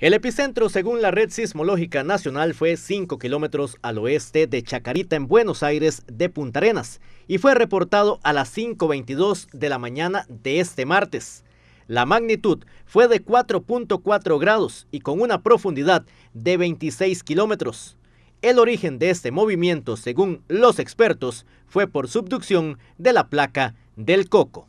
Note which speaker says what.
Speaker 1: El epicentro, según la Red Sismológica Nacional, fue 5 kilómetros al oeste de Chacarita, en Buenos Aires, de Punta Arenas, y fue reportado a las 5.22 de la mañana de este martes. La magnitud fue de 4.4 grados y con una profundidad de 26 kilómetros. El origen de este movimiento, según los expertos, fue por subducción de la placa del coco.